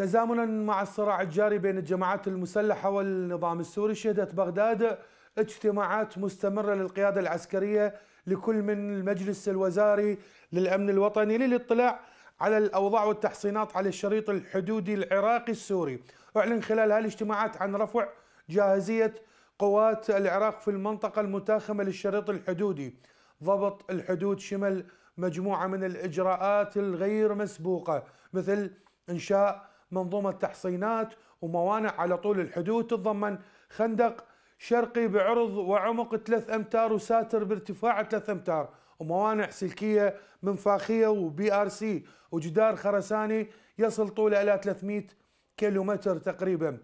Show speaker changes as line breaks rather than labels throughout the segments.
تزامنا مع الصراع الجاري بين الجماعات المسلحة والنظام السوري شهدت بغداد اجتماعات مستمرة للقيادة العسكرية لكل من المجلس الوزاري للأمن الوطني للاطلاع على الأوضاع والتحصينات على الشريط الحدودي العراقي السوري أعلن خلال هالاجتماعات عن رفع جاهزية قوات العراق في المنطقة المتاخمة للشريط الحدودي ضبط الحدود شمل مجموعة من الإجراءات الغير مسبوقة مثل إنشاء منظومة تحصينات وموانع على طول الحدود تتضمن خندق شرقي بعرض وعمق 3 أمتار وساتر بارتفاع 3 أمتار وموانع سلكية منفاخية وبي آر سي وجدار خرساني يصل طوله إلى 300 كيلومتر تقريبا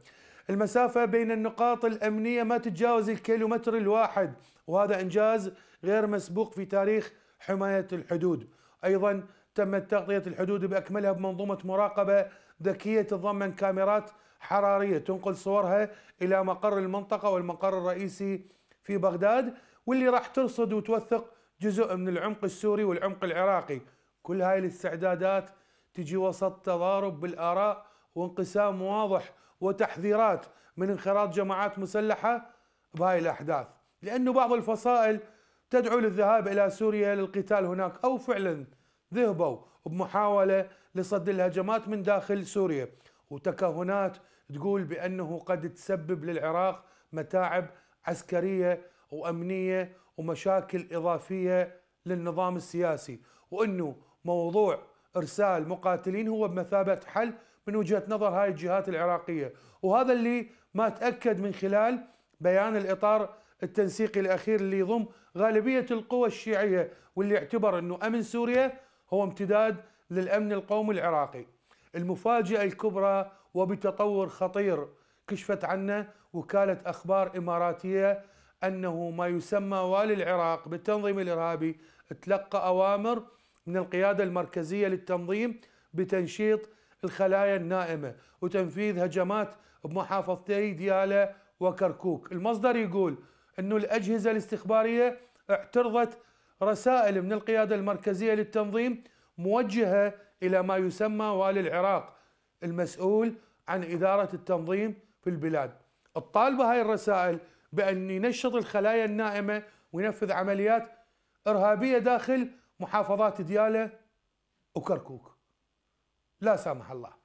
المسافة بين النقاط الأمنية ما تتجاوز الكيلومتر الواحد وهذا إنجاز غير مسبوق في تاريخ حماية الحدود أيضا تمت تغطية الحدود بأكملها بمنظومة مراقبة ذكية تتضمن كاميرات حرارية تنقل صورها إلى مقر المنطقة والمقر الرئيسي في بغداد واللي راح ترصد وتوثق جزء من العمق السوري والعمق العراقي كل هاي الاستعدادات تجي وسط تضارب بالآراء وانقسام واضح وتحذيرات من انخراط جماعات مسلحة بهاي الأحداث لأنه بعض الفصائل تدعو للذهاب إلى سوريا للقتال هناك أو فعلا ذهبوا بمحاولة لصد الهجمات من داخل سوريا وتكهنات تقول بأنه قد تسبب للعراق متاعب عسكرية وأمنية ومشاكل إضافية للنظام السياسي وأنه موضوع إرسال مقاتلين هو بمثابة حل من وجهة نظر هاي الجهات العراقية وهذا اللي ما تأكد من خلال بيان الإطار التنسيقي الأخير اللي يضم غالبية القوى الشيعية واللي اعتبر أنه أمن سوريا هو امتداد للأمن القومي العراقي المفاجأة الكبرى وبتطور خطير كشفت عنه وكالة أخبار إماراتية أنه ما يسمى والي العراق بالتنظيم الإرهابي تلقى أوامر من القيادة المركزية للتنظيم بتنشيط الخلايا النائمة وتنفيذ هجمات بمحافظتي ديالى وكركوك المصدر يقول أنه الأجهزة الاستخبارية اعترضت رسائل من القيادة المركزية للتنظيم موجهة إلى ما يسمى والي العراق المسؤول عن إدارة التنظيم في البلاد الطالبة هاي الرسائل بأن ينشط الخلايا النائمة وينفذ عمليات إرهابية داخل محافظات ديالة وكركوك لا سامح الله